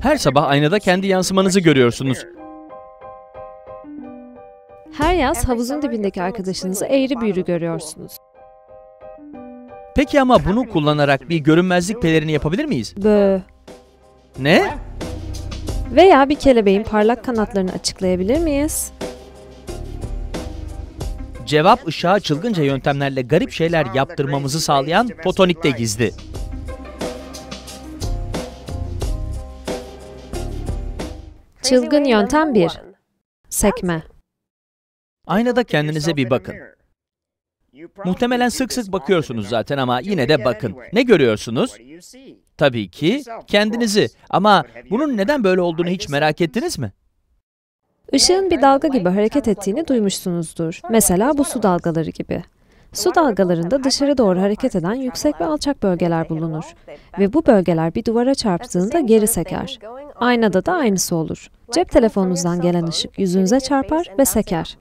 Her sabah aynada kendi yansımanızı görüyorsunuz. Her yaz havuzun dibindeki arkadaşınızı eğri büğrü görüyorsunuz. Peki ama bunu kullanarak bir görünmezlik pelerini yapabilir miyiz? Bö. Ne? Veya bir kelebeğin parlak kanatlarını açıklayabilir miyiz? Cevap ışığa çılgınca yöntemlerle garip şeyler yaptırmamızı sağlayan fotonikte gizli. Çılgın yöntem 1. Sekme. Aynada kendinize bir bakın. Muhtemelen sık sık bakıyorsunuz zaten ama yine de bakın. Ne görüyorsunuz? Tabii ki kendinizi. Ama bunun neden böyle olduğunu hiç merak ettiniz mi? Işığın bir dalga gibi hareket ettiğini duymuşsunuzdur. Mesela bu su dalgaları gibi. Su dalgalarında dışarı doğru hareket eden yüksek ve alçak bölgeler bulunur ve bu bölgeler bir duvara çarptığında geri seker. Aynada da aynısı olur. Cep telefonunuzdan gelen ışık yüzünüze çarpar ve seker.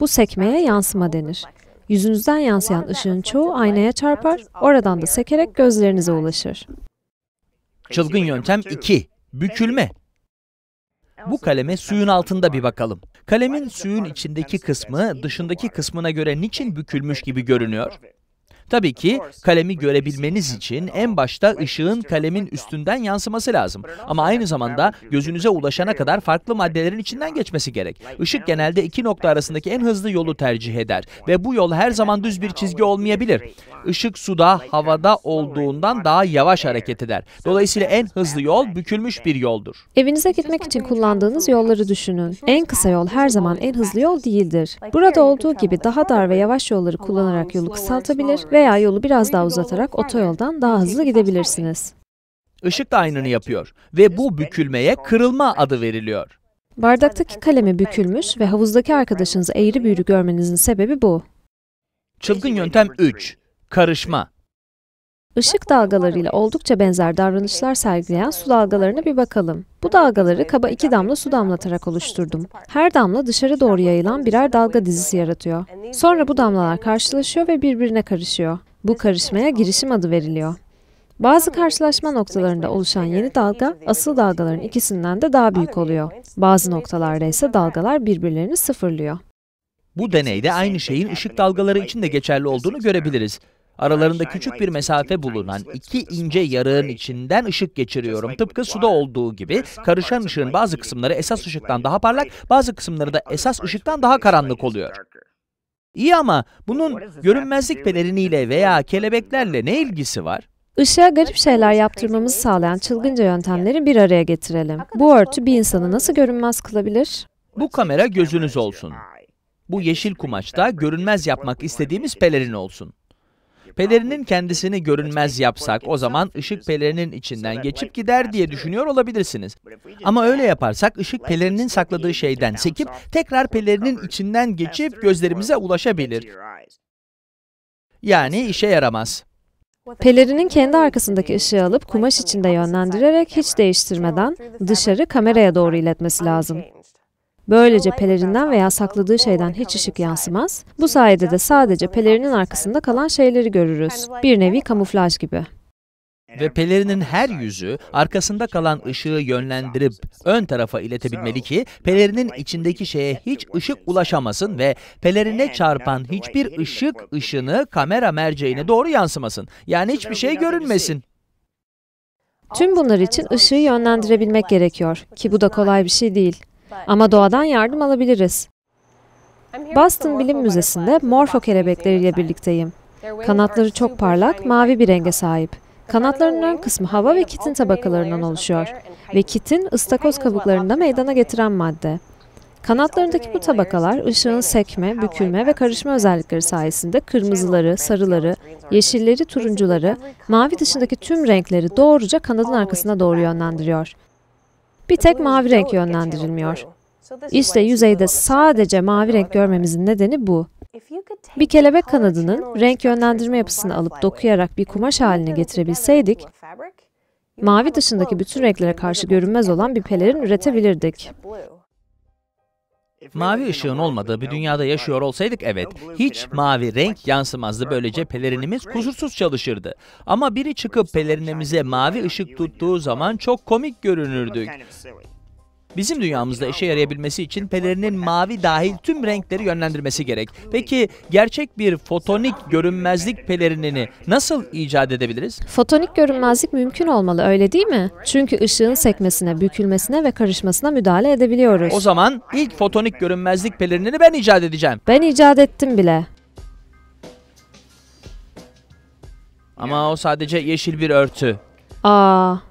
Bu sekmeye yansıma denir. Yüzünüzden yansıyan ışığın çoğu aynaya çarpar, oradan da sekerek gözlerinize ulaşır. Çılgın yöntem 2. Bükülme. Bu kaleme suyun altında bir bakalım. Kalemin suyun içindeki kısmı dışındaki kısmına göre niçin bükülmüş gibi görünüyor? Tabii ki kalemi görebilmeniz için en başta ışığın kalemin üstünden yansıması lazım. Ama aynı zamanda gözünüze ulaşana kadar farklı maddelerin içinden geçmesi gerek. Işık genelde iki nokta arasındaki en hızlı yolu tercih eder ve bu yol her zaman düz bir çizgi olmayabilir. Işık suda, havada olduğundan daha yavaş hareket eder. Dolayısıyla en hızlı yol bükülmüş bir yoldur. Evinize gitmek için kullandığınız yolları düşünün. En kısa yol her zaman en hızlı yol değildir. Burada olduğu gibi daha dar ve yavaş yolları kullanarak yolu kısaltabilir ve veya yolu biraz daha uzatarak otoyoldan daha hızlı gidebilirsiniz. Işık da aynını yapıyor ve bu bükülmeye kırılma adı veriliyor. Bardaktaki kalemi bükülmüş ve havuzdaki arkadaşınızı eğri büğrü görmenizin sebebi bu. Çılgın yöntem 3. Karışma. Işık dalgalarıyla oldukça benzer davranışlar sergileyen su dalgalarına bir bakalım. Bu dalgaları kaba iki damla su damlatarak oluşturdum. Her damla dışarı doğru yayılan birer dalga dizisi yaratıyor. Sonra bu damlalar karşılaşıyor ve birbirine karışıyor. Bu karışmaya girişim adı veriliyor. Bazı karşılaşma noktalarında oluşan yeni dalga asıl dalgaların ikisinden de daha büyük oluyor. Bazı noktalarda ise dalgalar birbirlerini sıfırlıyor. Bu deneyde aynı şeyin ışık dalgaları için de geçerli olduğunu görebiliriz. Aralarında küçük bir mesafe bulunan iki ince yarığın içinden ışık geçiriyorum. Tıpkı suda olduğu gibi karışan ışığın bazı kısımları esas ışıktan daha parlak, bazı kısımları da esas ışıktan daha karanlık oluyor. İyi ama bunun görünmezlik peleriniyle veya kelebeklerle ne ilgisi var? Işığa garip şeyler yaptırmamızı sağlayan çılgınca yöntemleri bir araya getirelim. Bu örtü bir insanı nasıl görünmez kılabilir? Bu kamera gözünüz olsun. Bu yeşil kumaşta görünmez yapmak istediğimiz pelerin olsun. Pelerinin kendisini görünmez yapsak o zaman ışık pelerinin içinden geçip gider diye düşünüyor olabilirsiniz. Ama öyle yaparsak ışık pelerinin sakladığı şeyden sekip tekrar pelerinin içinden geçip gözlerimize ulaşabilir. Yani işe yaramaz. Pelerinin kendi arkasındaki ışığı alıp kumaş içinde yönlendirerek hiç değiştirmeden dışarı kameraya doğru iletmesi lazım. Böylece pelerinden veya sakladığı şeyden hiç ışık yansımaz. Bu sayede de sadece pelerinin arkasında kalan şeyleri görürüz. Bir nevi kamuflaj gibi. Ve pelerinin her yüzü arkasında kalan ışığı yönlendirip ön tarafa iletebilmeli ki pelerinin içindeki şeye hiç ışık ulaşamasın ve pelerine çarpan hiçbir ışık ışını kamera merceğine doğru yansımasın. Yani hiçbir şey görünmesin. Tüm bunlar için ışığı yönlendirebilmek gerekiyor ki bu da kolay bir şey değil. Ama doğadan yardım alabiliriz. Boston Bilim Müzesi'nde morfo kelebekleriyle birlikteyim. Kanatları çok parlak, mavi bir renge sahip. Kanatlarının ön kısmı hava ve kitin tabakalarından oluşuyor ve kitin ıstakoz kabuklarında meydana getiren madde. Kanatlarındaki bu tabakalar ışığın sekme, bükülme ve karışma özellikleri sayesinde kırmızıları, sarıları, yeşilleri, turuncuları, mavi dışındaki tüm renkleri doğruca kanadın arkasına doğru yönlendiriyor bir tek mavi renk yönlendirilmiyor. İşte yüzeyde sadece mavi renk görmemizin nedeni bu. Bir kelebek kanadının renk yönlendirme yapısını alıp dokuyarak bir kumaş haline getirebilseydik, mavi dışındaki bütün renklere karşı görünmez olan bir pelerin üretebilirdik. Mavi ışığın olmadığı bir dünyada yaşıyor olsaydık evet, hiç mavi renk yansımazdı böylece pelerinimiz kusursuz çalışırdı. Ama biri çıkıp pelerinimize mavi ışık tuttuğu zaman çok komik görünürdük. Bizim dünyamızda işe yarayabilmesi için pelerinin mavi dahil tüm renkleri yönlendirmesi gerek. Peki gerçek bir fotonik görünmezlik pelerinini nasıl icat edebiliriz? Fotonik görünmezlik mümkün olmalı öyle değil mi? Çünkü ışığın sekmesine, bükülmesine ve karışmasına müdahale edebiliyoruz. O zaman ilk fotonik görünmezlik pelerinini ben icat edeceğim. Ben icat ettim bile. Ama o sadece yeşil bir örtü. Aa,